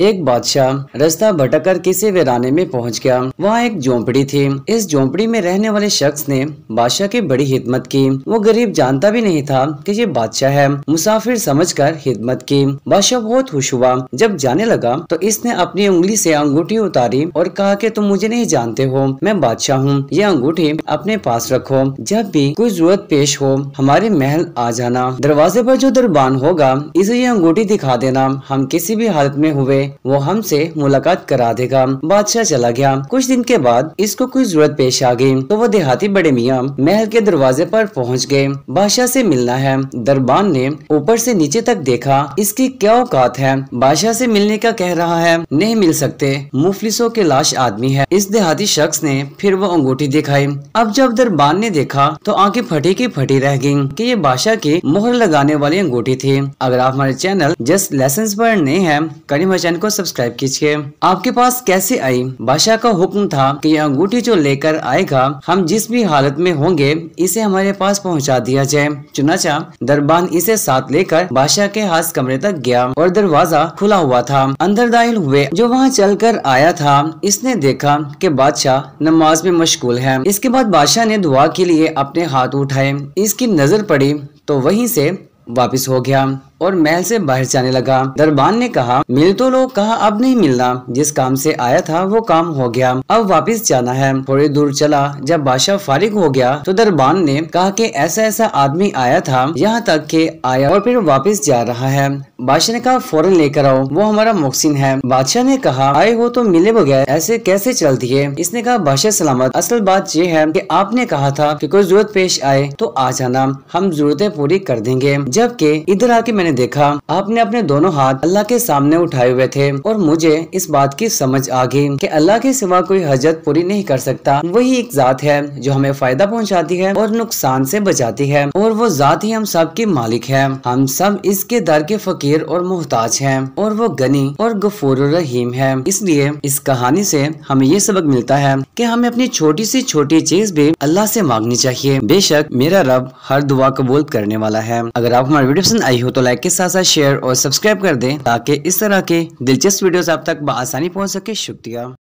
एक बादशाह रास्ता भटककर किसी वीराने में पहुंच गया वहाँ एक झोंपड़ी थी इस झोंपड़ी में रहने वाले शख्स ने बादशाह की बड़ी हिदमत की वो गरीब जानता भी नहीं था कि ये बादशाह है मुसाफिर समझकर हिदमत की बादशाह बहुत खुश हुआ जब जाने लगा तो इसने अपनी उंगली से अंगूठी उतारी और कहा कि तुम मुझे नहीं जानते हो मैं बादशाह हूँ ये अंगूठी अपने पास रखो जब भी कोई जरूरत पेश हो हमारे महल आ जाना दरवाजे पर जो दरबान होगा इसे ये अंगूठी दिखा देना हम किसी भी हालत में हुए वो हमसे मुलाकात करा देगा बादशाह चला गया कुछ दिन के बाद इसको कोई जरूरत पेश आ गई तो वो देहाती बड़े मियाँ महल के दरवाजे पर पहुंच गए बादशाह से मिलना है दरबान ने ऊपर से नीचे तक देखा इसकी क्या औकात है बादशाह से मिलने का कह रहा है नहीं मिल सकते मुफलिसों के लाश आदमी है इस देहाती शख्स ने फिर वो अंगूठी दिखाई अब जब दरबान ने देखा तो आंखें फटी की फटी रह गयी की ये बादशाह की मोहर लगाने वाली अंगूठी थी अगर आप हमारे चैनल जस्ट लेसन पर नए हैं कड़ी मचान चैनल को सब्सक्राइब कीजिए आपके पास कैसे आई बादशाह का हुक्म था कि यह अंगूठी जो लेकर आएगा हम जिस भी हालत में होंगे इसे हमारे पास पहुंचा दिया जाए चुनाचा दरबान इसे साथ लेकर बादशाह के हाथ कमरे तक गया और दरवाजा खुला हुआ था अंदर दाखिल हुए जो वहाँ चल कर आया था इसने देखा की बादशाह नमाज में मशगूल है इसके बाद बादशाह ने दुआ के लिए अपने हाथ उठाए इसकी नजर पड़ी तो वहीं से वापस हो गया और महल से बाहर जाने लगा दरबान ने कहा मिल तो लो कहा अब नहीं मिलना जिस काम से आया था वो काम हो गया अब वापस जाना है थोड़ी दूर चला जब बादशाह फारिग हो गया तो दरबान ने कहा कि ऐसा ऐसा आदमी आया था यहाँ तक के आया और फिर वापस जा रहा है बादशाह ने कहा फौरन लेकर आओ वो हमारा मोहसिन है बादशाह ने कहा आए हो तो मिले बगैर ऐसे कैसे चल दिए इसने कहा बादशाह सलामत असल बात ये है की आपने कहा था की कोई जरूरत पेश आए तो आ जाना हम जरूरतें पूरी कर देंगे जबकि इधर आके मैंने देखा आपने अपने दोनों हाथ अल्लाह के सामने उठाए हुए थे और मुझे इस बात की समझ आ गई कि अल्लाह के सिवा कोई हजत पूरी नहीं कर सकता वही एक जात है जो हमें फायदा पहुंचाती है और नुकसान से बचाती है और वो जात ही हम सब की मालिक है हम सब इसके दर के फकीर और मोहताज है और वो गनी और गफूर रहीम है इसलिए इस कहानी से हमें ये सबक मिलता है की हमें अपनी छोटी ऐसी छोटी चीज भी अल्लाह ऐसी मांगनी चाहिए बेशक मेरा रब हर दुआ कबूल करने वाला है अगर आप हमारे वीडियो पसंद आई हो तो लाइक लाइक के साथ साथ शेयर और सब्सक्राइब कर दें ताकि इस तरह के दिलचस्प वीडियोस आप तक आसानी पहुंच सके शुक्रिया